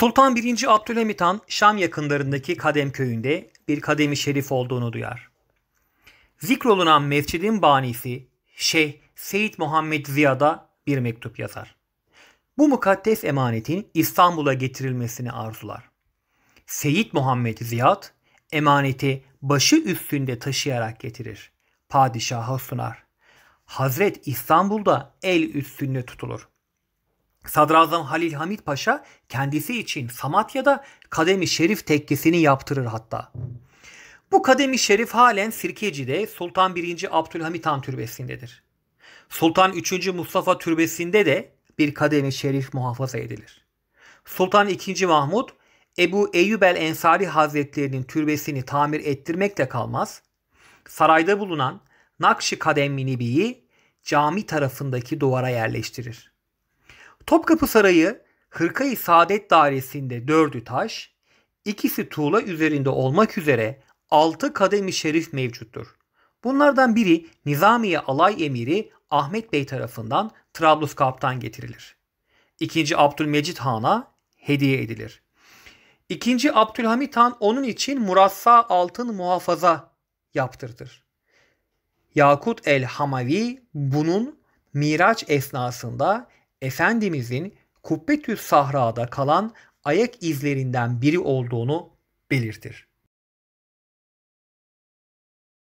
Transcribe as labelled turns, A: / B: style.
A: Sultan 1. Abdülhamit Han Şam yakınlarındaki Kadem köyünde bir kademi şerif olduğunu duyar. Zikrolunan mescidin banisi Şeyh Seyit Muhammed Ziya'da bir mektup yazar. Bu mukaddes emanetin İstanbul'a getirilmesini arzular. Seyit Muhammed Ziyad emaneti başı üstünde taşıyarak getirir. Padişaha sunar. Hazret İstanbul'da el üstünde tutulur. Sadrazam Halil Hamid Paşa kendisi için Samatya'da Kademi Şerif tekkesini yaptırır hatta. Bu Kademi Şerif halen Sirkeci'de Sultan 1. Abdülhamit Han türbesindedir. Sultan 3. Mustafa türbesinde de bir Kademi Şerif muhafaza edilir. Sultan 2. Mahmud Ebu Eyyub el Ensari Hazretlerinin türbesini tamir ettirmekle kalmaz, sarayda bulunan Nakşi Kademli Nibi'yi cami tarafındaki duvara yerleştirir. Topkapı Sarayı Hırkayı Saadet Dairesi'nde dördü taş, ikisi tuğla üzerinde olmak üzere altı kademi şerif mevcuttur. Bunlardan biri Nizamiye Alay Emiri Ahmet Bey tarafından Trabluskap'tan getirilir. İkinci Abdülmecit Han'a hediye edilir. İkinci Abdülhamit Han onun için murassa altın muhafaza yaptırtır. Yakut el Hamavi bunun Miraç esnasında Efendimizin Kubbetü Sahra'da kalan ayak izlerinden biri olduğunu belirtir.